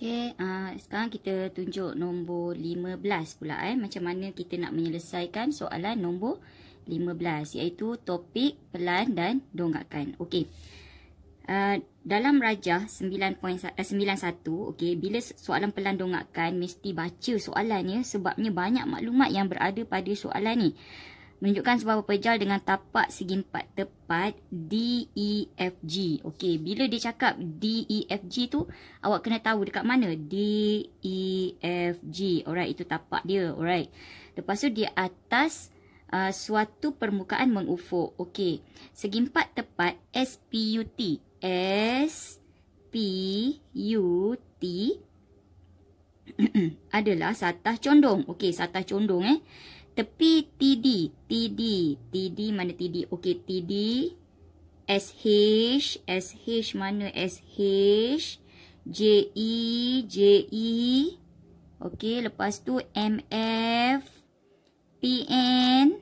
Okey, uh, sekarang kita tunjuk nombor 15 pula eh. Macam mana kita nak menyelesaikan soalan nombor 15 iaitu topik pelan dan dongakan. Okey. Uh, dalam rajah 9.91, eh, okey, bila soalan pelan dongakan mesti baca soalan ya sebabnya banyak maklumat yang berada pada soalan ni. Menunjukkan sebuah pejal dengan tapak segi empat tepat D, E, F, G. Okey, bila dia cakap D, E, F, G tu, awak kena tahu dekat mana. D, E, F, G. Alright, itu tapak dia. Alright. Lepas tu, di atas uh, suatu permukaan mengufuk. Okey, segi empat tepat S, P, U, T. S, P, U, T. adalah satah condong. Okey, satah condong eh tepi TD. TD. TD mana TD? Okey, TD. SH. SH mana SH? JE. JE. Okey, lepas tu MF. PN.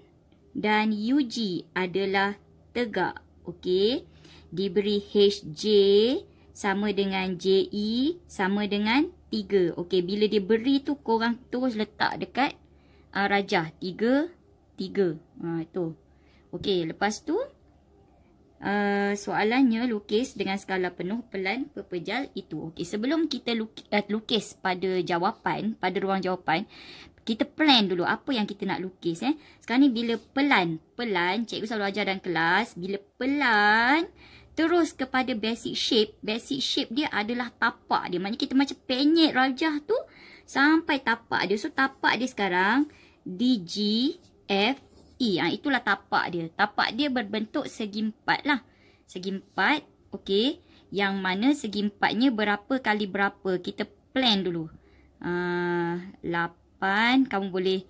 Dan UG adalah tegak. Okey. Diberi HJ sama dengan JE sama dengan 3. Okey, bila dia beri tu korang terus letak dekat uh, rajah tiga 3 ha uh, okey lepas tu uh, soalannya lukis dengan skala penuh pelan pepejal itu okey sebelum kita lukis, uh, ah, lukis pada jawapan pada ruang jawapan kita plan dulu apa yang kita nak lukis eh sekarang ni bila pelan pelan cikgu selalu ajar dalam kelas bila pelan Terus kepada basic shape. Basic shape dia adalah tapak dia. Maksudnya kita macam penyek rajah tu sampai tapak dia. So tapak dia sekarang D, G, F, E. Ha, itulah tapak dia. Tapak dia berbentuk segi empat lah. Segi empat. Okey. Yang mana segi empatnya berapa kali berapa. Kita plan dulu. Uh, lapan. Kamu boleh...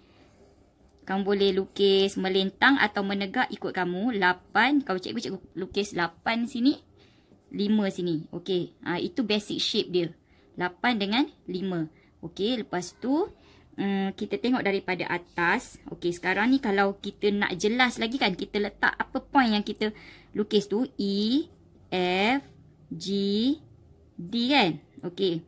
Kamu boleh lukis melintang atau menegak ikut kamu. Lapan. Kalau cikgu-cikgu lukis lapan sini. lima sini. Okey. Ha, itu basic shape dia. Lapan dengan lima. Okey. Lepas tu um, kita tengok daripada atas. Okey, sekarang ni kalau kita nak jelas lagi kan, kita letak apa point yang kita lukis tu. E, F, G, D kan? Okey.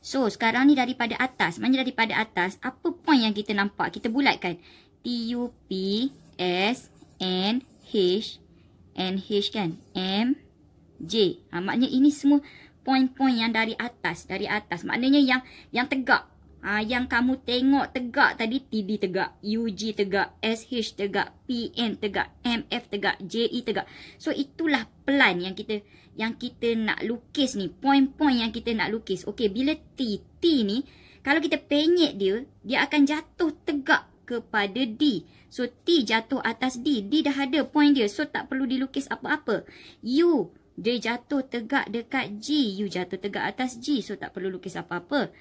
So, sekarang ni daripada atas. Maksudnya daripada atas, apa point yang kita nampak? Kita bulatkan. T, U, P, S, N, H, N, H kan? M, J. Ha, maknanya ini semua point-point yang dari atas. Dari atas. Maknanya yang yang tegak. Ah, yang kamu tengok tegak tadi TD tegak, UG tegak, SH tegak, PN tegak, MF tegak, JE tegak. So itulah pelan yang kita yang kita nak lukis ni, poin-poin yang kita nak lukis. Okey, bila T T ni kalau kita penyek dia, dia akan jatuh tegak kepada D. So T jatuh atas D, D dah ada poin dia. So tak perlu dilukis apa-apa. U dia jatuh tegak dekat G, U jatuh tegak atas G. So tak perlu lukis apa-apa.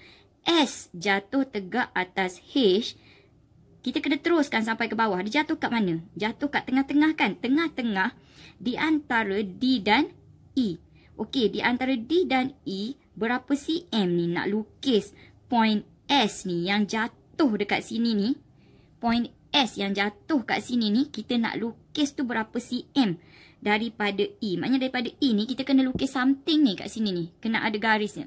S jatuh tegak atas H, kita kena teruskan sampai ke bawah. Dia jatuh kat mana? Jatuh kat tengah-tengah kan? Tengah-tengah di antara D dan E. Okey, di antara D dan E, berapa cm ni nak lukis point S ni yang jatuh dekat sini ni? Point S yang jatuh kat sini ni, kita nak lukis tu berapa cm? daripada E. Maknanya daripada E ni kita kena lukis something ni kat sini ni. Kena ada garis ni.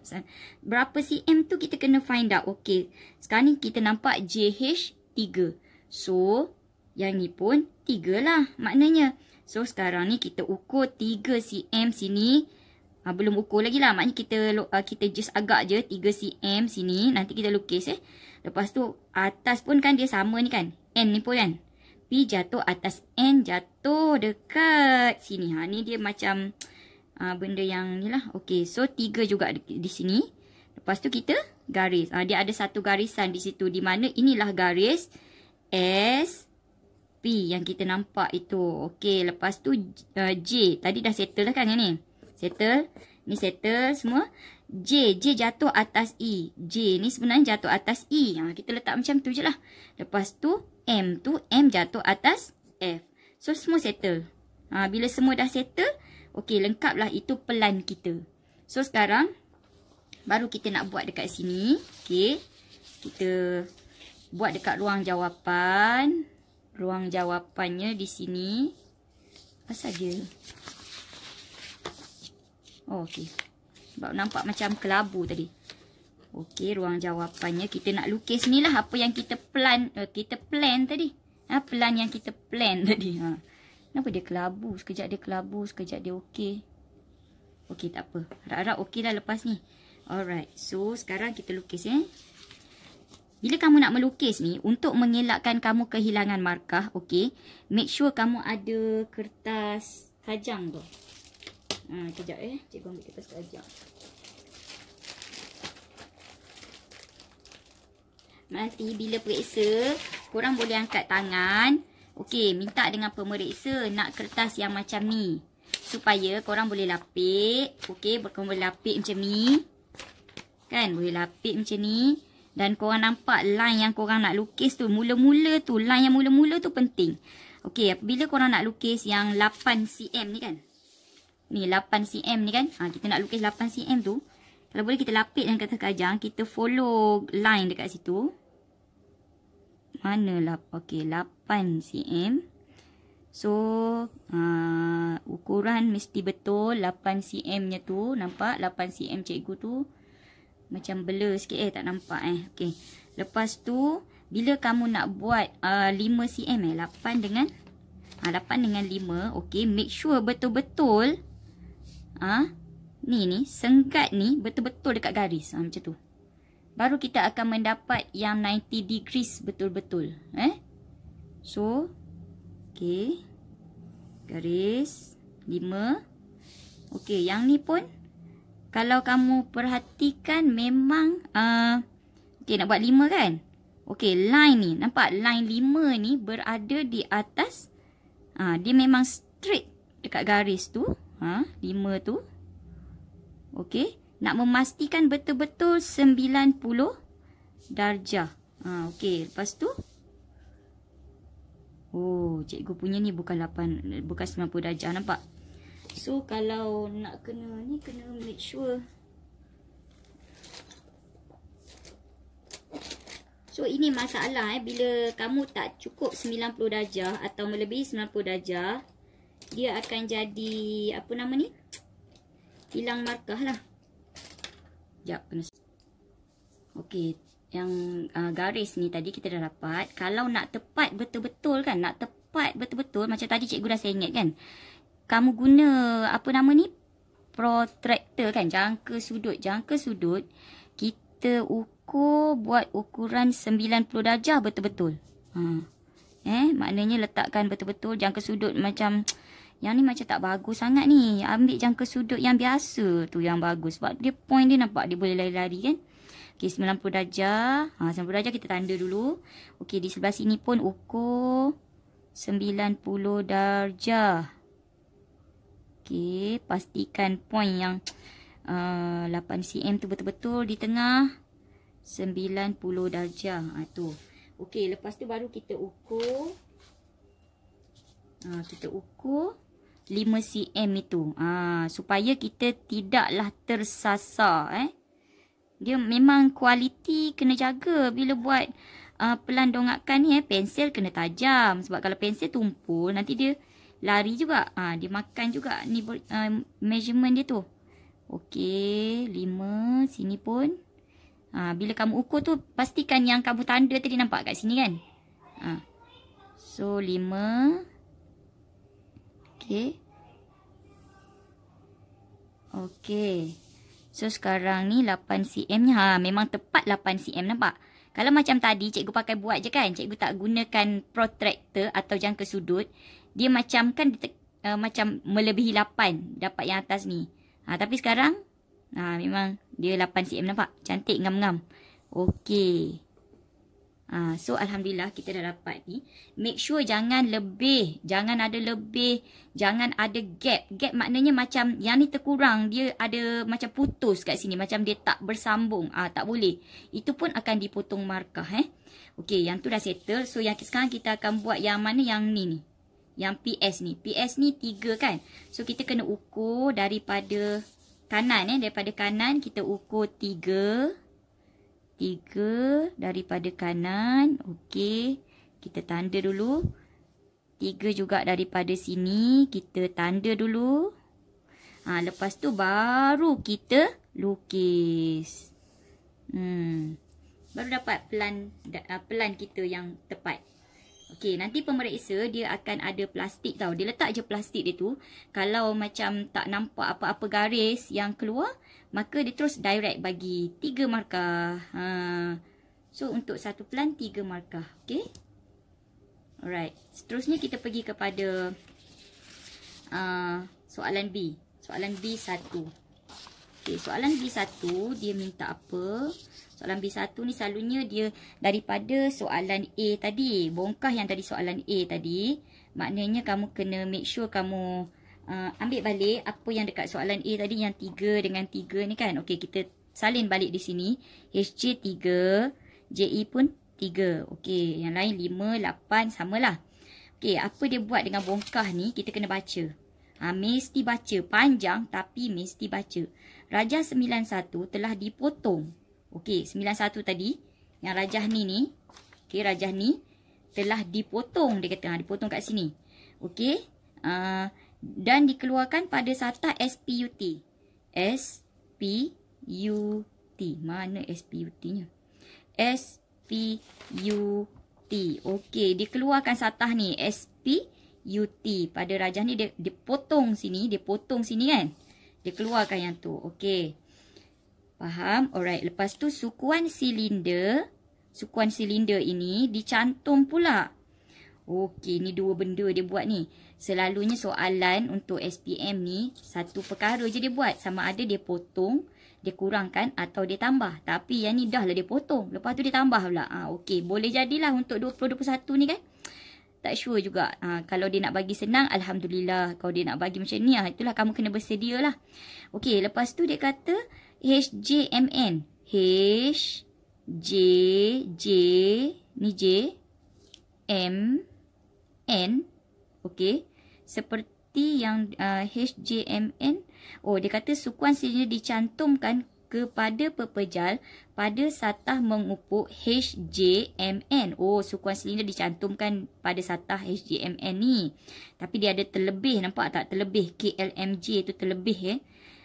Berapa cm tu kita kena find out. Okay. Sekarang ni kita nampak JH 3. So, yang ni pun 3 lah maknanya. So, sekarang ni kita ukur 3 cm sini. Ha, belum ukur lagi lah. Maknanya kita uh, kita just agak je 3 cm sini. Nanti kita lukis eh. Lepas tu atas pun kan dia sama ni kan. N ni pun kan. P jatuh atas N jatuh dekat sini. Ha, ni dia macam uh, benda yang ni lah. Okay, so tiga juga di, di sini. Lepas tu kita garis. Ha, dia ada satu garisan di situ. Di mana inilah garis S, P yang kita nampak itu. Okay, lepas tu uh, J. Tadi dah settle dah kan ni? Settle. Ni settle semua. J. J jatuh atas E. J ni sebenarnya jatuh atas E. Ha, kita letak macam tu je lah. Lepas tu M tu. M jatuh atas F. So semua settle. Ha, bila semua dah settle. Okey lah itu pelan kita. So sekarang. Baru kita nak buat dekat sini. Okey. Kita buat dekat ruang jawapan. Ruang jawapannya di sini. Apa saja? Oh, okey. Sebab nampak macam kelabu tadi. Okey, ruang jawapannya. Kita nak lukis ni lah apa yang kita plan. Uh, kita plan tadi. Ha, plan yang kita plan tadi. Ha. Kenapa dia kelabu? Sekejap dia kelabu, sekejap dia okey. Okey, tak apa. Harap-harap okey lah lepas ni. Alright. So, sekarang kita lukis eh. Bila kamu nak melukis ni, untuk mengelakkan kamu kehilangan markah, okey. Make sure kamu ada kertas kajang tu. Ha, kejap eh. Cikgu ambil kertas kerajak. Nanti bila periksa, korang boleh angkat tangan. Okey, minta dengan pemeriksa nak kertas yang macam ni. Supaya korang boleh lapik. Okey, korang boleh lapik macam ni. Kan, boleh lapik macam ni. Dan korang nampak line yang korang nak lukis tu. Mula-mula tu, line yang mula-mula tu penting. Okey, bila korang nak lukis yang 8cm ni kan ni 8cm ni kan. Ha, kita nak lukis 8cm tu. Kalau boleh kita lapik dengan kertas kajang. Kita follow line dekat situ. mana Manalah. okay 8cm. So uh, ukuran mesti betul 8cm nya tu. Nampak 8cm cikgu tu. Macam blur sikit eh. Tak nampak eh. okay. Lepas tu. Bila kamu nak buat uh, ah, 5cm eh. 8 dengan. Ha, 8 dengan 5. okay Make sure betul-betul ah ha? ni ni sengkat ni betul-betul dekat garis ha, macam tu baru kita akan mendapat yang 90 degrees betul-betul eh so okay, garis 5 Okay, yang ni pun kalau kamu perhatikan memang ah uh, okey nak buat 5 kan okey line ni nampak line 5 ni berada di atas ah dia memang straight dekat garis tu Ha, 5 tu. Okey. Nak memastikan betul-betul 90 darjah. Ha, Okey. Lepas tu. Oh, cikgu punya ni bukan 8, bukan 90 darjah. Nampak? So, kalau nak kena ni, kena make sure. So, ini masalah eh. Bila kamu tak cukup 90 darjah atau melebihi 90 darjah dia akan jadi apa nama ni hilang markah lah jap kena ok yang uh, garis ni tadi kita dah dapat kalau nak tepat betul-betul kan nak tepat betul-betul macam tadi cikgu dah sengit kan kamu guna apa nama ni protractor kan jangka sudut jangka sudut kita ukur buat ukuran 90 darjah betul-betul ha. eh maknanya letakkan betul-betul jangka sudut macam yang ni macam tak bagus sangat ni. Ambil jangka sudut yang biasa tu yang bagus. Sebab dia point dia nampak dia boleh lari-lari kan. Okey 90 darjah. Ha, 90 darjah kita tanda dulu. Okey di sebelah sini pun ukur 90 darjah. Okey pastikan point yang uh, 8 cm tu betul-betul di tengah. 90 darjah. Ha, tu. Okey lepas tu baru kita ukur. Ha, kita ukur. 5cm itu. Ha, supaya kita tidaklah tersasar. Eh. Dia memang kualiti kena jaga bila buat uh, pelan dongakan ni. Eh, pensil kena tajam. Sebab kalau pensil tumpul nanti dia lari juga. Ha, dia makan juga ni uh, measurement dia tu. Okey, 5 sini pun. Ha, bila kamu ukur tu pastikan yang kamu tanda tadi nampak kat sini kan. Ha. So 5 Okey. Okey. So sekarang ni 8cm ni. Ha, memang tepat 8cm nampak. Kalau macam tadi cikgu pakai buat je kan. Cikgu tak gunakan protractor atau jangka sudut. Dia macam kan dia uh, macam melebihi 8. Dapat yang atas ni. Ha, tapi sekarang ha, memang dia 8cm nampak. Cantik ngam-ngam. Okey. Ha, so Alhamdulillah kita dah dapat ni. Make sure jangan lebih. Jangan ada lebih. Jangan ada gap. Gap maknanya macam yang ni terkurang. Dia ada macam putus kat sini. Macam dia tak bersambung. Ah ha, Tak boleh. Itu pun akan dipotong markah. Eh? Okay, yang tu dah settle. So yang sekarang kita akan buat yang mana yang ni ni. Yang PS ni. PS ni tiga kan. So kita kena ukur daripada kanan. eh Daripada kanan kita ukur tiga. 3. Tiga daripada kanan. Okey. Kita tanda dulu. Tiga juga daripada sini. Kita tanda dulu. Ha, lepas tu baru kita lukis. Hmm. Baru dapat pelan, pelan kita yang tepat. Okay, nanti pemeriksa dia akan ada plastik tau. Dia letak je plastik dia tu. Kalau macam tak nampak apa-apa garis yang keluar, maka dia terus direct bagi tiga markah. Ha. So, untuk satu pelan tiga markah. Okay. Alright. Seterusnya kita pergi kepada uh, soalan B. Soalan b satu. Okay, soalan b satu dia minta apa? Soalan B1 ni selalunya dia daripada soalan A tadi. Bongkah yang tadi soalan A tadi. Maknanya kamu kena make sure kamu uh, ambil balik apa yang dekat soalan A tadi yang 3 dengan 3 ni kan. Okey kita salin balik di sini. HJ 3, JE pun 3. Okey yang lain 5, 8 samalah. Okey apa dia buat dengan bongkah ni kita kena baca. Ha, mesti baca. Panjang tapi mesti baca. Raja 91 telah dipotong. Okey, sembilan satu tadi yang rajah ni ni, okey rajah ni telah dipotong dia kata, ha, dipotong kat sini. Okey, uh, dan dikeluarkan pada sata SPUT. SPUT. Mana SPUT-nya? SPUT. Okey, dikeluarkan sata ni SPUT pada rajah ni dia dipotong sini, dia potong sini kan. Dia keluarkan yang tu. Okey. Faham? Alright. Lepas tu sukuan silinder. Sukuan silinder ini dicantum pula. Okey. Ni dua benda dia buat ni. Selalunya soalan untuk SPM ni. Satu perkara je dia buat. Sama ada dia potong. Dia kurangkan atau dia tambah. Tapi yang ni dah lah dia potong. Lepas tu dia tambah pula. Ha, Okey. Boleh jadilah untuk 2021 ni kan. Tak sure juga. Ha, kalau dia nak bagi senang, Alhamdulillah. Kalau dia nak bagi macam ni, ah, itulah kamu kena bersedia lah. Okey, lepas tu dia kata, HJMN H J J ni J M N okey seperti yang uh, HJMN oh dia kata sukuan sejenis dicantumkan kepada pepejal pada satah mengupuk HJMN. Oh, sukuan silinder dicantumkan pada satah HJMN ni. Tapi dia ada terlebih, nampak tak? Terlebih KLMJ tu terlebih eh.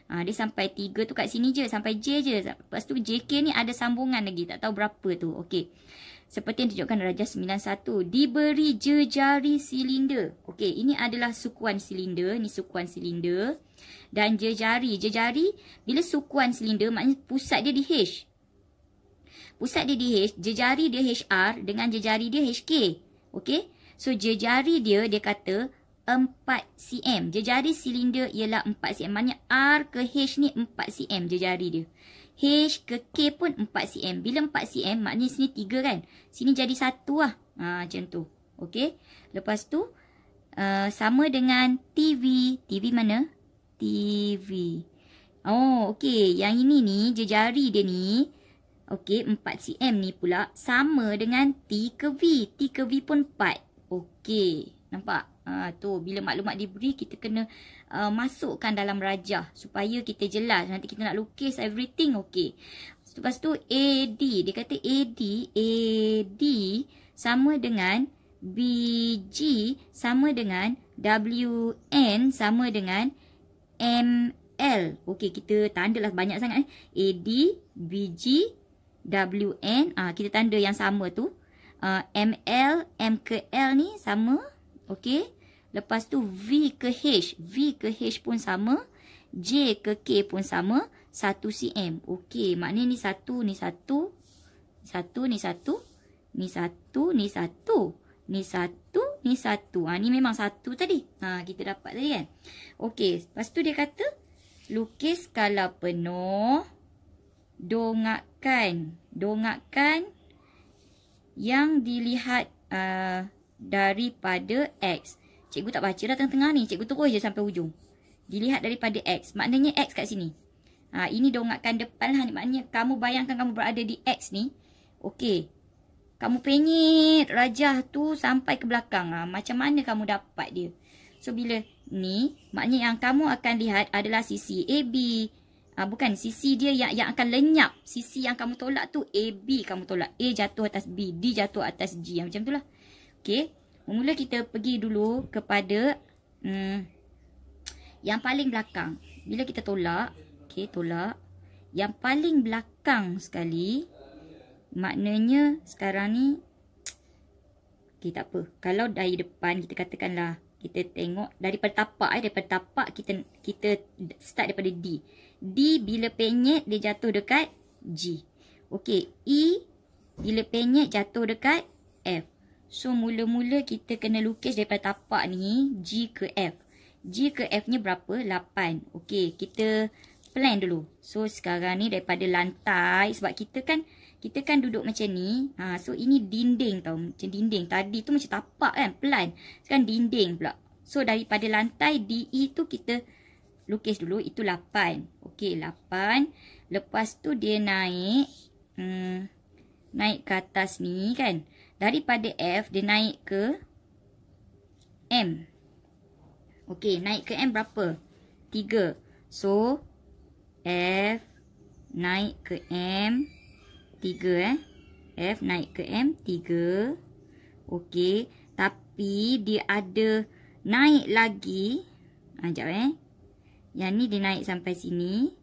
Ha, dia sampai 3 tu kat sini je. Sampai J je. Lepas tu JK ni ada sambungan lagi. Tak tahu berapa tu. Okey. Seperti yang tunjukkan Raja 91. Diberi jejari silinder. Okey. Ini adalah sukuan silinder. Ni sukuan silinder. Dan jejari. Jejari. Bila sukuan silinder maknanya pusat dia di H. Pusat dia di H. Jejari dia HR. Dengan jejari dia HK. Okey. So jejari dia dia kata... 4 cm. Jejari silinder ialah 4 cm. Maknanya R ke H ni 4 cm jejari dia. H ke K pun 4 cm. Bila 4 cm, maknanya sini 3 kan? Sini jadi 1 lah. Ha, macam tu. Okay. Lepas tu, uh, sama dengan TV. TV mana? TV. Oh, okay. Yang ini ni, jejari dia ni. Okay, 4 cm ni pula. Sama dengan T ke V. T ke V pun 4. Okay. Nampak? Ha, tu bila maklumat diberi kita kena uh, masukkan dalam rajah supaya kita jelas nanti kita nak lukis everything okey. Lepas tu AD dia kata AD AD sama dengan BG sama dengan WN sama dengan ML. Okey kita tandalah banyak sangat eh. AD BG WN ah ha, kita tanda yang sama tu. Uh, ha, ML M ke L ni sama Okey. Lepas tu V ke H. V ke H pun sama. J ke K pun sama. 1 cm. Okey. Maknanya ni satu, ni satu. Satu, ni satu. Ni satu, ni satu. Ni satu, ni satu. Ha, ni memang satu tadi. Ha, kita dapat tadi kan. Okey. Lepas tu dia kata. Lukis skala penuh. Dongakkan. Dongakkan. Yang dilihat uh, daripada X. X. Cikgu tak baca dah tengah-tengah ni. Cikgu terus je sampai hujung. Dilihat daripada X. Maknanya X kat sini. Ha, ini dongakkan depan lah. Maknanya kamu bayangkan kamu berada di X ni. Okey. Kamu pengit rajah tu sampai ke belakang. Ha, macam mana kamu dapat dia? So, bila ni. Maknanya yang kamu akan lihat adalah sisi AB. Ha, bukan sisi dia yang, yang akan lenyap. Sisi yang kamu tolak tu AB kamu tolak. A jatuh atas B. D jatuh atas G. Ha, macam tu lah. Okey. Mula kita pergi dulu kepada hmm, yang paling belakang. Bila kita tolak, okay, tolak yang paling belakang sekali maknanya sekarang ni okey tak apa. Kalau dari depan kita katakanlah kita tengok daripada tapak eh daripada tapak kita kita start daripada D. D bila penyet dia jatuh dekat G. Okey, E bila penyet jatuh dekat F. So mula-mula kita kena lukis daripada tapak ni G ke F. G ke F ni berapa? 8. Okey, kita plan dulu. So sekarang ni daripada lantai sebab kita kan kita kan duduk macam ni. Ha, so ini dinding tau. Macam dinding. Tadi tu macam tapak kan, plan. Sekarang dinding pula. So daripada lantai DE tu kita lukis dulu itu 8. Okey, 8. Lepas tu dia naik hmm naik ke atas ni kan. Daripada F dia naik ke M. Okey, naik ke M berapa? 3. So F naik ke M 3 eh. F naik ke M 3. Okey, tapi dia ada naik lagi. Ah, jap eh. Yang ni dia naik sampai sini.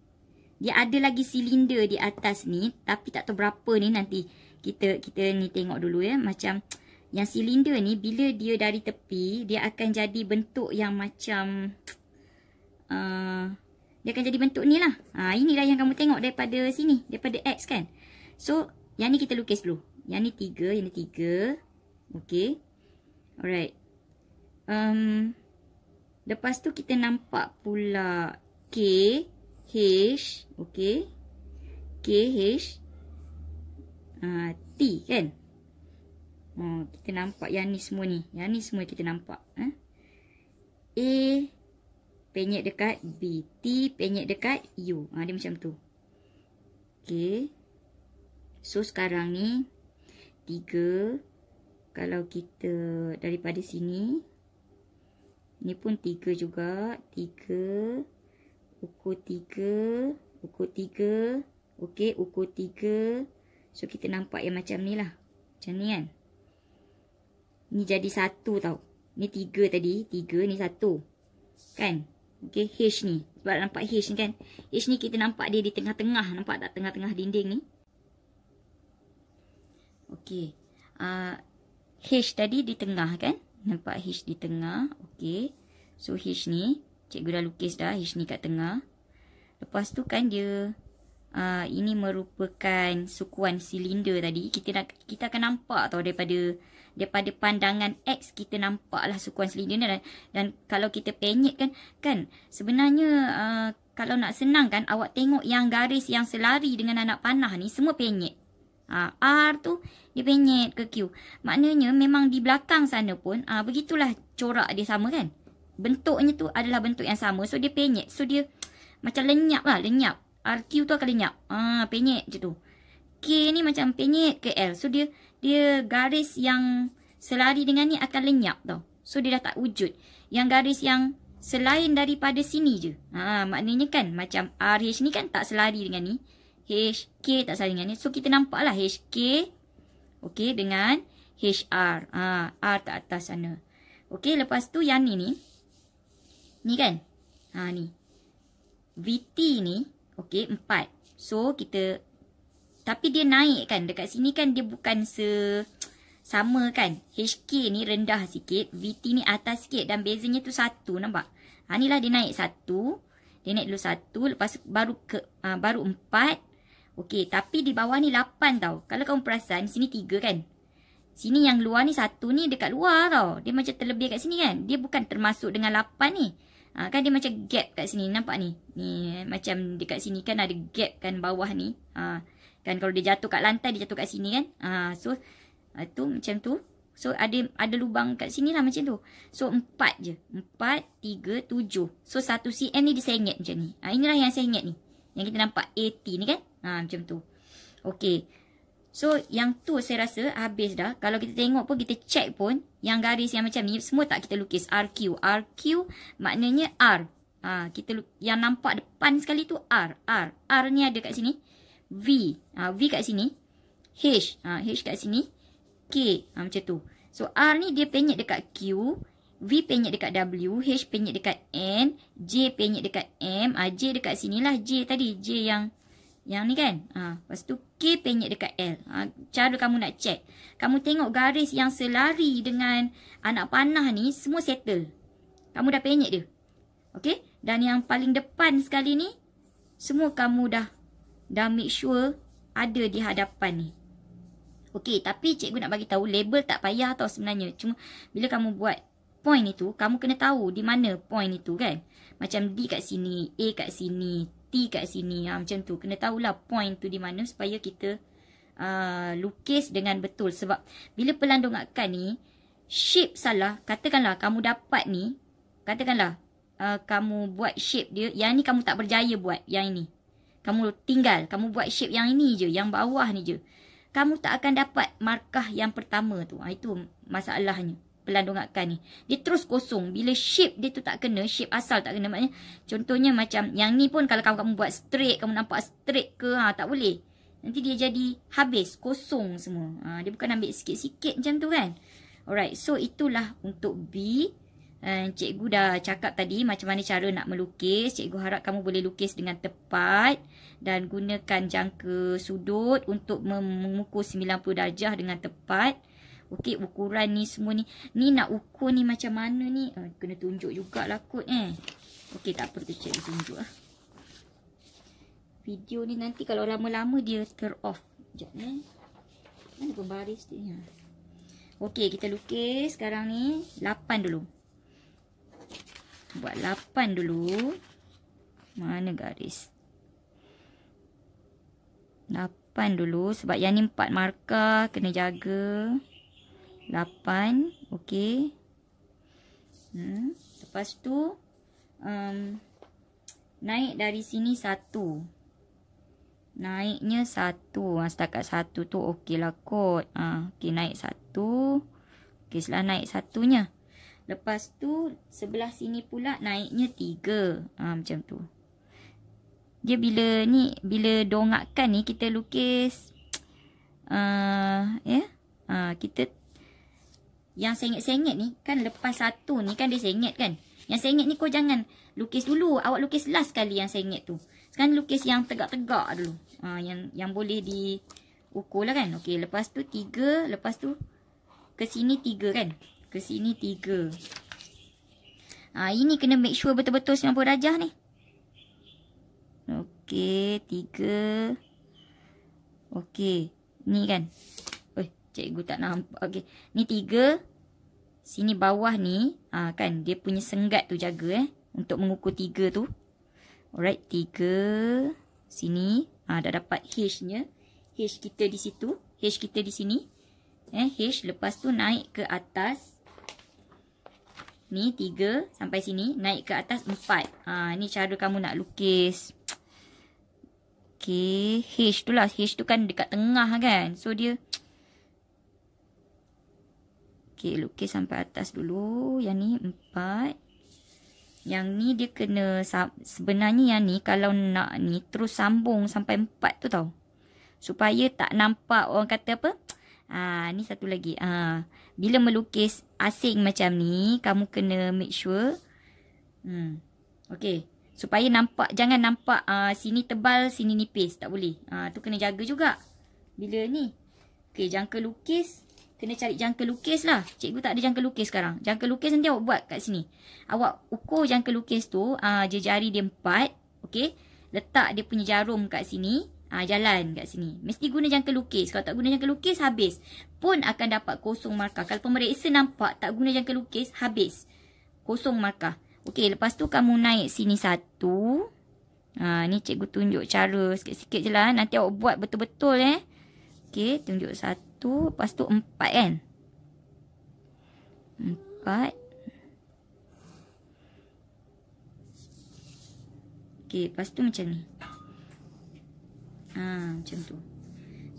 Dia ada lagi silinder di atas ni tapi tak tahu berapa ni nanti kita kita ni tengok dulu ya macam yang silinder ni bila dia dari tepi dia akan jadi bentuk yang macam uh, dia akan jadi bentuk ni lah. Ha, inilah yang kamu tengok daripada sini. Daripada X kan. So yang ni kita lukis dulu. Yang ni tiga. Yang ni tiga. Okay. Alright. Um, lepas tu kita nampak pula K. Okay. H, okay, K, H, uh, T kan? Oh, kita nampak yang ni semua ni. Yang ni semua kita nampak. Eh? A, penyek dekat B. T, penyek dekat U. Ha, dia macam tu. Okay. So, sekarang ni, tiga. Kalau kita daripada sini, ni pun tiga juga. tiga. 3 ukur 3, ukur 3, okey, ukur 3. So kita nampak yang macam ni lah. Macam ni kan. Ni jadi satu tau. Ni tiga tadi, tiga ni satu. Kan? Okey, H ni. Sebab nampak H ni kan. H ni kita nampak dia di tengah-tengah. Nampak tak tengah-tengah dinding ni? Okey. Uh, H tadi di tengah kan? Nampak H di tengah. Okey. So H ni. Cikgu dah lukis dah H ni kat tengah. Lepas tu kan dia uh, ini merupakan sukuan silinder tadi. Kita nak kita akan nampak tau daripada daripada pandangan X kita nampaklah sukuan silinder dan dan kalau kita penyek kan kan sebenarnya uh, kalau nak senang kan awak tengok yang garis yang selari dengan anak panah ni semua penyek. Ha, ah, R tu dia penyet ke Q. Maknanya memang di belakang sana pun ha, begitulah corak dia sama kan bentuknya tu adalah bentuk yang sama. So, dia penyek. So, dia macam lenyap lah. Lenyap. RQ tu akan lenyap. Ah, ha, penyek macam tu. K ni macam penyek ke L. So, dia dia garis yang selari dengan ni akan lenyap tau. So, dia dah tak wujud. Yang garis yang selain daripada sini je. Ah, maknanya kan macam RH ni kan tak selari dengan ni. H K tak selari dengan ni. So, kita nampak lah H K. Okay, dengan HR. Ah, ha, R tak atas sana. Okay, lepas tu yang ni ni. Ni kan? Ha ni. VT ni, okey, 4. So kita tapi dia naik kan dekat sini kan dia bukan se sama kan. HK ni rendah sikit, VT ni atas sikit dan bezanya tu satu nampak. Ha lah dia naik satu, dia naik dulu 1 lepas baru ke ha, baru 4. Okey, tapi di bawah ni 8 tau. Kalau kamu perasan sini 3 kan. Sini yang luar ni satu ni dekat luar tau. Dia macam terlebih kat sini kan. Dia bukan termasuk dengan lapan ni. Ha, kan dia macam gap kat sini. Nampak ni? Ni macam dekat sini kan ada gap kan bawah ni. Ha, kan kalau dia jatuh kat lantai, dia jatuh kat sini kan. Ha, so, ha, tu macam tu. So, ada ada lubang kat sini lah macam tu. So, empat je. Empat, tiga, tujuh. So, satu CM ni disengit macam ni. Ha, inilah yang sengit ni. Yang kita nampak 80 ni kan. Ha, macam tu. Okay. So yang tu saya rasa habis dah. Kalau kita tengok pun kita check pun yang garis yang macam ni semua tak kita lukis RQ. RQ maknanya R. Ha, kita yang nampak depan sekali tu R. R. R ni ada kat sini. V. Ha, v kat sini. H. Ha, H kat sini. K. Ha, macam tu. So R ni dia penyek dekat Q. V penyek dekat W. H penyek dekat N. J penyek dekat M. Ha, J dekat sini lah J tadi. J yang yang ni kan. Ha. Lepas tu K penyek dekat L. Ha. Cara kamu nak check. Kamu tengok garis yang selari dengan anak panah ni semua settle. Kamu dah penyek dia. Okay. Dan yang paling depan sekali ni semua kamu dah dah make sure ada di hadapan ni. Okay, tapi cikgu nak bagi tahu label tak payah tau sebenarnya. Cuma bila kamu buat point itu, kamu kena tahu di mana point itu kan. Macam D kat sini, A kat sini, mati kat sini ha, Macam tu Kena tahulah point tu di mana Supaya kita uh, lukis dengan betul Sebab bila pelan akan ni Shape salah Katakanlah kamu dapat ni Katakanlah uh, kamu buat shape dia Yang ni kamu tak berjaya buat Yang ini Kamu tinggal Kamu buat shape yang ini je Yang bawah ni je Kamu tak akan dapat markah yang pertama tu ha, Itu masalahnya pelandungatkan ni. Dia terus kosong. Bila shape dia tu tak kena, shape asal tak kena maknanya. Contohnya macam yang ni pun kalau kamu, kamu buat straight, kamu nampak straight ke, ha, tak boleh. Nanti dia jadi habis, kosong semua. Ha, dia bukan ambil sikit-sikit macam tu kan. Alright, so itulah untuk B. Eh, cikgu dah cakap tadi macam mana cara nak melukis. Cikgu harap kamu boleh lukis dengan tepat dan gunakan jangka sudut untuk memukul 90 darjah dengan tepat. Okey, ukuran ni semua ni. Ni nak ukur ni macam mana ni. Uh, kena tunjuk jugalah kot eh. Okey, tak apa kita cari tunjuk lah. Video ni nanti kalau lama-lama dia turn off Sekejap ni. Eh. Mana pembaris dia ni? Okey, kita lukis sekarang ni. lapan dulu. Buat lapan dulu. Mana garis? Lapan dulu. Sebab yang ni 4 markah. Kena jaga. Okey. 8 okey hmm. lepas tu um, naik dari sini satu, naiknya satu, ha, setakat 1 tu okey lah kot ha, okey naik satu, okey setelah naik satunya lepas tu sebelah sini pula naiknya tiga ha, macam tu dia bila ni bila dongakkan ni kita lukis uh, ya yeah? uh, kita yang sengit-sengit ni kan lepas satu ni kan dia sengit kan. Yang sengit ni kau jangan lukis dulu. Awak lukis last kali yang sengit tu. Sekarang lukis yang tegak-tegak dulu. Ha, yang yang boleh diukur lah kan. Okey lepas tu tiga. Lepas tu ke sini tiga kan. Ke sini tiga. Ha, ini kena make sure betul-betul 90 darjah ni. Okey tiga. Okey ni kan. Cikgu tak nampak. Okey. Ni tiga. Sini bawah ni. Ha, kan. Dia punya senggat tu jaga eh. Untuk mengukur tiga tu. Alright. Tiga. Sini. Ha, dah dapat H-nya. H kita di situ. H kita di sini. Eh, H. Lepas tu naik ke atas. Ni tiga. Sampai sini. Naik ke atas empat. Ha, ni cara kamu nak lukis. Okay. H tu lah. H tu kan dekat tengah kan. So dia... Okey, lukis sampai atas dulu. Yang ni empat. Yang ni dia kena sebenarnya yang ni kalau nak ni terus sambung sampai empat tu tau. Supaya tak nampak orang kata apa. Ah, ni satu lagi. Ah, bila melukis asing macam ni, kamu kena make sure. Hmm. Okey. Supaya nampak, jangan nampak ah sini tebal, sini nipis. Tak boleh. Ah, tu kena jaga juga. Bila ni. Okey, jangka lukis kena cari jangka lukis lah. Cikgu tak ada jangka lukis sekarang. Jangka lukis nanti awak buat kat sini. Awak ukur jangka lukis tu, uh, ah, jejari dia empat, okay. Letak dia punya jarum kat sini, uh, jalan kat sini. Mesti guna jangka lukis. Kalau tak guna jangka lukis, habis. Pun akan dapat kosong markah. Kalau pemeriksa nampak tak guna jangka lukis, habis. Kosong markah. Okay, lepas tu kamu naik sini satu. Ha, ni cikgu tunjuk cara sikit-sikit je lah. Nanti awak buat betul-betul eh. Okay, tunjuk satu satu Lepas tu empat kan Empat Okay lepas tu macam ni Haa macam tu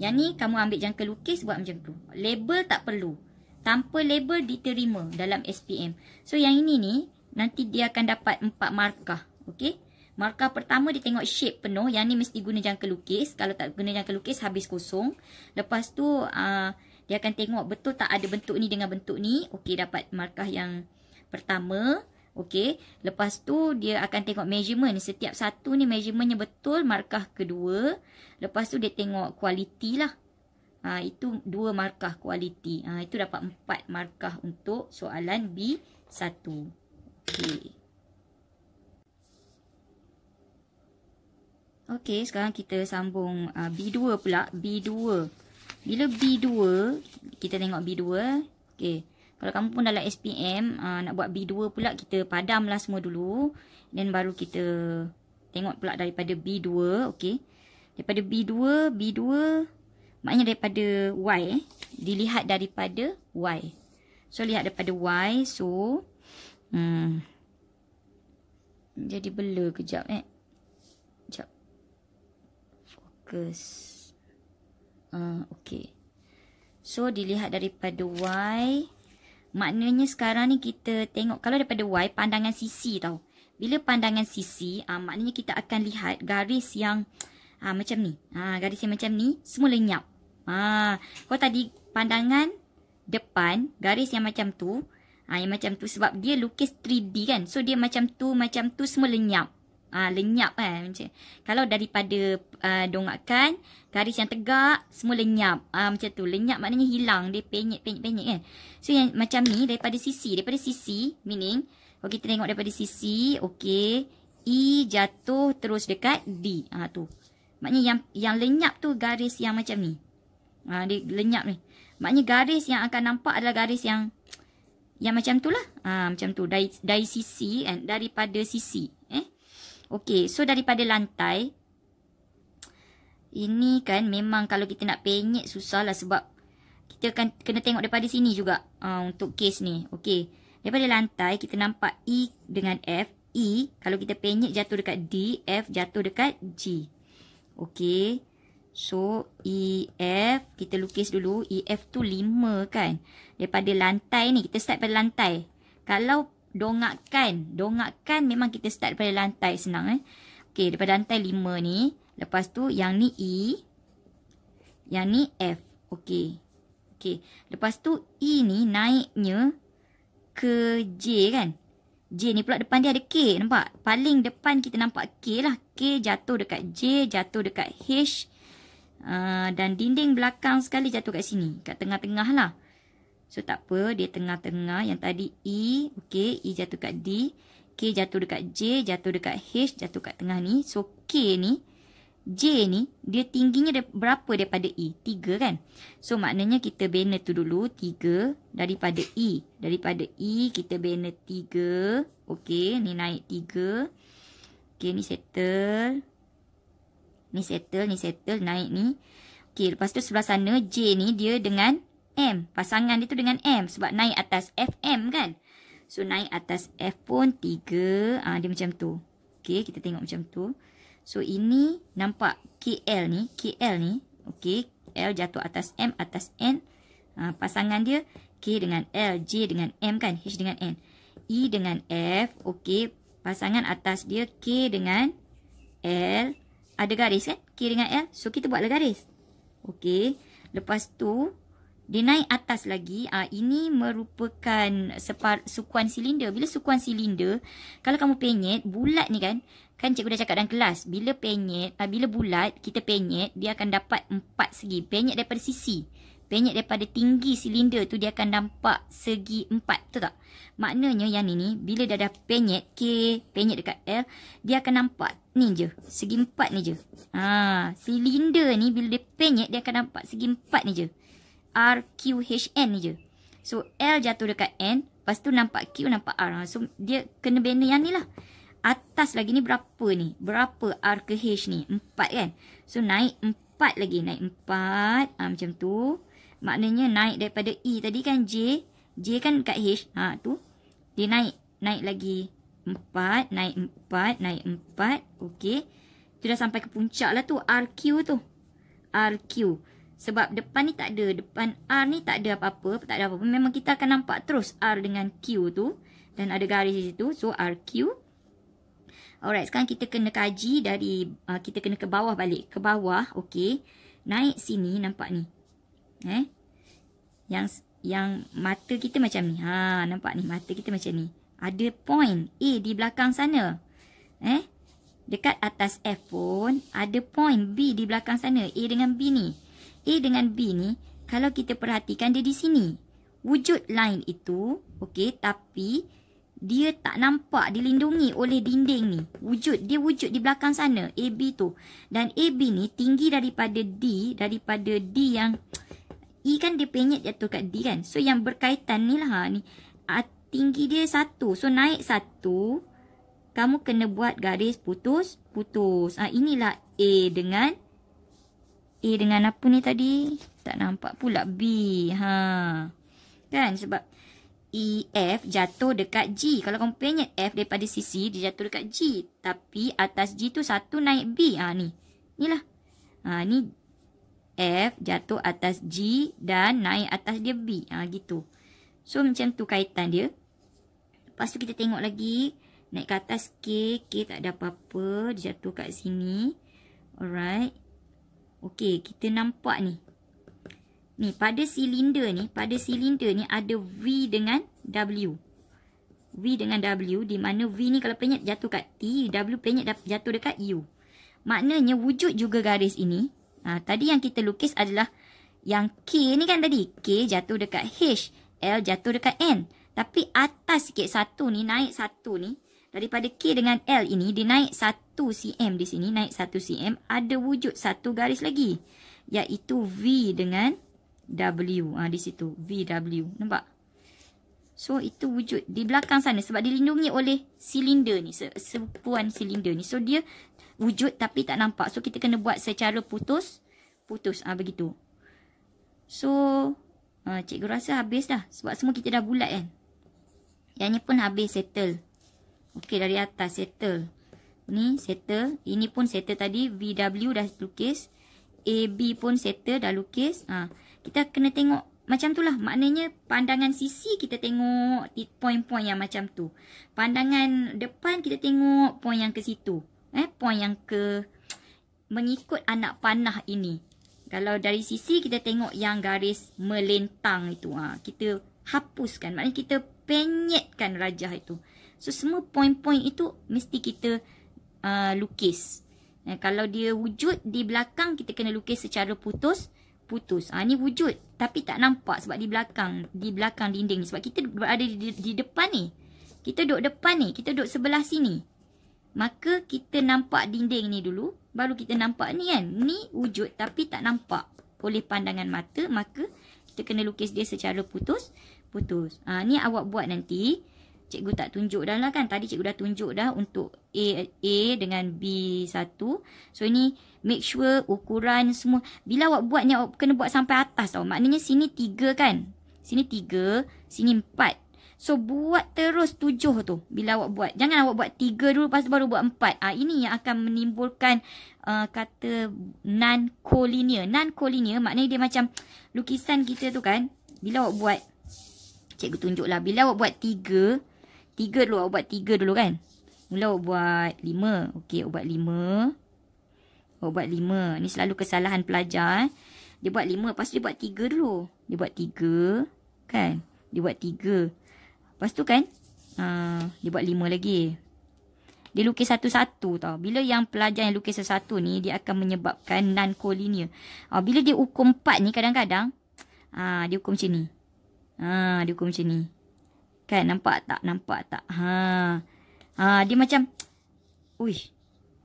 Yang ni kamu ambil jangka lukis buat macam tu Label tak perlu Tanpa label diterima dalam SPM So yang ini ni Nanti dia akan dapat empat markah Okay Markah pertama dia tengok shape penuh. Yang ni mesti guna jangka lukis. Kalau tak guna jangka lukis habis kosong. Lepas tu uh, dia akan tengok betul tak ada bentuk ni dengan bentuk ni. Okey dapat markah yang pertama. Okey. Lepas tu dia akan tengok measurement. Setiap satu ni measurementnya betul markah kedua. Lepas tu dia tengok kualiti lah. Ha, itu dua markah kualiti. Ha, itu dapat empat markah untuk soalan B1. Okey. Okey, sekarang kita sambung uh, B2 pula. B2. Bila B2, kita tengok B2. Okey. Kalau kamu pun dalam SPM, uh, nak buat B2 pula, kita padamlah semua dulu. dan baru kita tengok pula daripada B2. Okey. Daripada B2, B2. Maknanya daripada Y. Eh. Dilihat daripada Y. So, lihat daripada Y. So, hmm, jadi bela kejap eh focus. Uh, ah, okay. So, dilihat daripada Y. Maknanya sekarang ni kita tengok. Kalau daripada Y, pandangan sisi tau. Bila pandangan sisi, uh, maknanya kita akan lihat garis yang uh, macam ni. Uh, garis yang macam ni, semua lenyap. Uh, kalau tadi pandangan depan, garis yang macam tu. Uh, yang macam tu sebab dia lukis 3D kan. So, dia macam tu, macam tu, semua lenyap uh, lenyap kan macam. Kalau daripada uh, ah, dongakkan garis yang tegak semua lenyap. Uh, macam tu. Lenyap maknanya hilang dia penyek-penyek-penyek kan. So yang macam ni daripada sisi, daripada sisi meaning okay, oh, kita tengok daripada sisi, okey, i jatuh terus dekat d. Ah uh, tu. Maknanya yang yang lenyap tu garis yang macam ni. Ah uh, dia lenyap ni. Maknanya garis yang akan nampak adalah garis yang yang macam tu lah. Ha, macam tu. Dari, dari sisi kan. Daripada sisi. Eh? Okey, so daripada lantai ini kan memang kalau kita nak penyet lah sebab kita akan kena tengok daripada sini juga uh, untuk case ni. Okey. Daripada lantai kita nampak E dengan F. E kalau kita penyet jatuh dekat D, F jatuh dekat G. Okey. So E F kita lukis dulu. E F tu lima kan. Daripada lantai ni kita start pada lantai. Kalau dongakkan. Dongakkan memang kita start daripada lantai senang eh. Okey, daripada lantai 5 ni. Lepas tu yang ni E. Yang ni F. Okey. Okey. Lepas tu E ni naiknya ke J kan. J ni pula depan dia ada K. Nampak? Paling depan kita nampak K lah. K jatuh dekat J, jatuh dekat H. Uh, dan dinding belakang sekali jatuh kat sini. Kat tengah-tengah lah. So tak apa, dia tengah-tengah. Yang tadi E, okey, E jatuh dekat D, K jatuh dekat J, jatuh dekat H, jatuh dekat tengah ni. So K ni, J ni, dia tingginya berapa daripada E? 3 kan? So maknanya kita bina tu dulu 3 daripada E. Daripada E kita bina 3. Okey, ni naik 3. Okey, ni settle. Ni settle, ni settle, naik ni. Okey, lepas tu sebelah sana J ni dia dengan FM. Pasangan dia tu dengan M sebab naik atas FM kan. So naik atas F pun 3. Ah ha, dia macam tu. Okey, kita tengok macam tu. So ini nampak KL ni, KL ni. Okey, L jatuh atas M atas N. Ha, pasangan dia K dengan L, J dengan M kan, H dengan N. E dengan F. Okey, pasangan atas dia K dengan L. Ada garis kan? K dengan L. So kita buatlah garis. Okey. Lepas tu dia naik atas lagi. Uh, ini merupakan separ, sukuan silinder. Bila sukuan silinder, kalau kamu penyet, bulat ni kan. Kan cikgu dah cakap dalam kelas. Bila penyet, uh, bila bulat, kita penyet, dia akan dapat empat segi. Penyet daripada sisi. Penyet daripada tinggi silinder tu, dia akan nampak segi empat. Betul tak? Maknanya yang ini, bila dah, ada penyet, K, penyet dekat L, dia akan nampak ni je. Segi empat ni je. Ah silinder ni, bila dia penyet, dia akan nampak segi empat ni je. R, Q, H, N je. So, L jatuh dekat N. Lepas tu nampak Q, nampak R. So, dia kena banner yang ni lah. Atas lagi ni berapa ni? Berapa R ke H ni? Empat kan? So, naik empat lagi. Naik empat, Ha, macam tu. Maknanya naik daripada E tadi kan J. J kan dekat H. Ha, tu. Dia naik. Naik lagi empat, Naik empat, Naik empat, Okay. Tu dah sampai ke puncak lah tu. RQ tu. RQ. Sebab depan ni tak ada, depan R ni tak ada apa-apa, tak ada apa-apa. Memang kita akan nampak terus R dengan Q tu. Dan ada garis di situ, so RQ. Alright, sekarang kita kena kaji dari, uh, kita kena ke bawah balik. Ke bawah, okey. Naik sini, nampak ni. Eh? Yang yang mata kita macam ni. Ha, nampak ni, mata kita macam ni. Ada point A di belakang sana. Eh? Dekat atas F pun, ada point B di belakang sana. A dengan B ni. A dengan B ni, kalau kita perhatikan dia di sini. Wujud line itu, okey, tapi dia tak nampak dilindungi oleh dinding ni. Wujud, dia wujud di belakang sana, B tu. Dan B ni tinggi daripada D, daripada D yang, E kan dia penyet jatuh kat D kan. So, yang berkaitan ni lah ha, ni, ah, tinggi dia satu. So, naik satu, kamu kena buat garis putus, putus. Ah, ha, inilah A dengan A dengan apa ni tadi? Tak nampak pula B. Ha. Kan sebab E F jatuh dekat G. Kalau kompenya F daripada sisi dia jatuh dekat G. Tapi atas G tu satu naik B. Ha ni. ni lah. Ha ni F jatuh atas G dan naik atas dia B. Ha gitu. So macam tu kaitan dia. Lepas tu kita tengok lagi naik ke atas K, K tak ada apa-apa, dia jatuh kat sini. Alright. Okey, kita nampak ni. Ni, pada silinder ni, pada silinder ni ada V dengan W. V dengan W, di mana V ni kalau penyet jatuh kat T, W penyet jatuh dekat U. Maknanya wujud juga garis ini. Ha, tadi yang kita lukis adalah yang K ni kan tadi. K jatuh dekat H, L jatuh dekat N. Tapi atas sikit satu ni, naik satu ni, daripada K dengan L ini, dia naik satu. Satu cm di sini, naik satu cm, ada wujud satu garis lagi. Iaitu V dengan W. Ha, di situ, v w. Nampak? So, itu wujud di belakang sana sebab dilindungi oleh silinder ni, sepuan silinder ni. So, dia wujud tapi tak nampak. So, kita kena buat secara putus, putus. Ha, begitu. So, ha, cikgu rasa habis dah sebab semua kita dah bulat kan. Yang ni pun habis settle. Okey, dari atas settle. Ni settle. Ini pun settle tadi. VW dah lukis. AB pun settle dah lukis. Ha. Kita kena tengok macam tu lah. Maknanya pandangan sisi kita tengok point-point yang macam tu. Pandangan depan kita tengok point yang ke situ. Eh, point yang ke mengikut anak panah ini. Kalau dari sisi kita tengok yang garis melentang itu. Ha. Kita hapuskan. Maknanya kita penyetkan rajah itu. So, semua point-point itu mesti kita... Uh, lukis. Nah, eh, kalau dia wujud di belakang kita kena lukis secara putus putus. Ah ha, ni wujud tapi tak nampak sebab di belakang di belakang dinding ni sebab kita berada di, di depan ni. Kita duduk depan ni, kita duduk sebelah sini. Maka kita nampak dinding ni dulu, baru kita nampak ni kan. Ni wujud tapi tak nampak oleh pandangan mata, maka kita kena lukis dia secara putus putus. Ah ha, ni awak buat nanti cikgu tak tunjuk dah lah kan. Tadi cikgu dah tunjuk dah untuk A, A dengan B1. So, ini make sure ukuran semua. Bila awak buat ni, awak kena buat sampai atas tau. Maknanya sini tiga kan. Sini tiga, sini empat. So, buat terus tujuh tu bila awak buat. Jangan awak buat tiga dulu, lepas tu baru buat empat. Ha, ini yang akan menimbulkan uh, kata non-collinear. Non-collinear maknanya dia macam lukisan kita tu kan. Bila awak buat... Cikgu tunjuk lah. Bila awak buat tiga, Tiga dulu Awak buat tiga dulu kan Mula awak buat lima Okey awak buat lima Awak buat lima Ni selalu kesalahan pelajar eh. Dia buat lima Lepas dia buat tiga dulu Dia buat tiga Kan Dia buat tiga Lepas tu kan uh, Dia buat lima lagi Dia lukis satu-satu tau Bila yang pelajar yang lukis satu ni Dia akan menyebabkan non-collinear uh, Bila dia hukum empat ni kadang-kadang uh, Dia hukum macam ni uh, Dia hukum macam ni Kan nampak tak? Nampak tak? Ha. Ha dia macam Uish.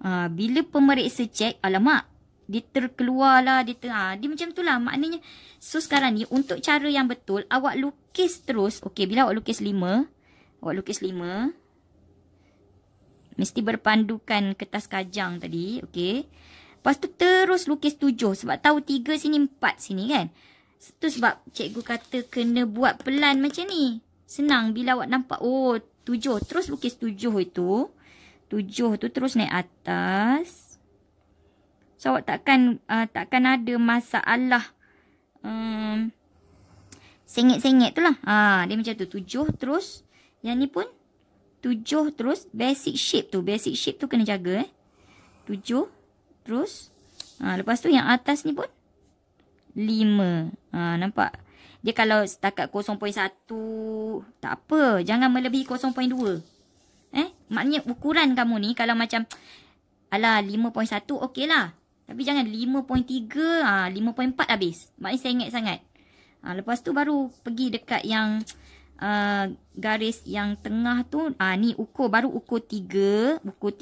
Ha bila pemeriksa cek, alamat, Dia terkeluarlah dia ter, ha dia macam itulah maknanya. So sekarang ni untuk cara yang betul awak lukis terus. Okey, bila awak lukis 5, awak lukis 5. Mesti berpandukan kertas kajang tadi, okey. Lepas tu terus lukis 7 sebab tahu tiga sini empat sini kan. Itu sebab cikgu kata kena buat pelan macam ni. Senang bila awak nampak oh tujuh terus lukis tujuh itu. Tujuh tu terus naik atas. So awak takkan uh, takkan ada masalah um, sengit-sengit tu lah. Ha, dia macam tu tujuh terus. Yang ni pun tujuh terus basic shape tu. Basic shape tu kena jaga eh. Tujuh terus. Ha, lepas tu yang atas ni pun lima. Ha, nampak? Nampak? Dia kalau setakat 0.1 tak apa. Jangan melebihi 0.2. Eh? Maknanya ukuran kamu ni kalau macam alah 5.1 okey lah. Tapi jangan 5.3, ha, 5.4 habis. Maknanya sengit sangat. Ha, lepas tu baru pergi dekat yang uh, garis yang tengah tu. Ha, ni ukur, baru ukur 3. Ukur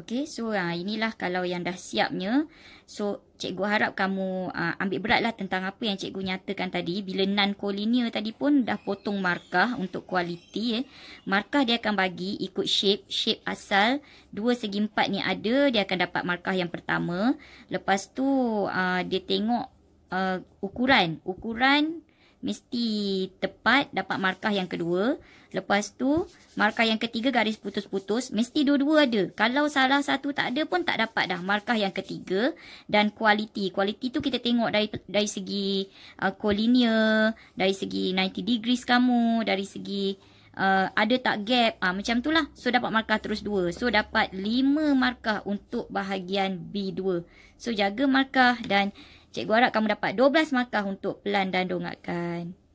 Okay, so uh, inilah kalau yang dah siapnya. So, cikgu harap kamu uh, ambil beratlah tentang apa yang cikgu nyatakan tadi. Bila non-collinear tadi pun dah potong markah untuk kualiti. Eh. Markah dia akan bagi ikut shape. Shape asal dua segi empat ni ada, dia akan dapat markah yang pertama. Lepas tu, uh, dia tengok uh, ukuran. Ukuran mesti tepat dapat markah yang kedua. Lepas tu, markah yang ketiga garis putus-putus. Mesti dua-dua ada. Kalau salah satu tak ada pun tak dapat dah. Markah yang ketiga dan kualiti. Kualiti tu kita tengok dari dari segi uh, kolinear, dari segi 90 degrees kamu, dari segi uh, ada tak gap. Uh, macam tu lah. So, dapat markah terus dua. So, dapat lima markah untuk bahagian B2. So, jaga markah dan cikgu harap kamu dapat 12 markah untuk pelan dan dongakan.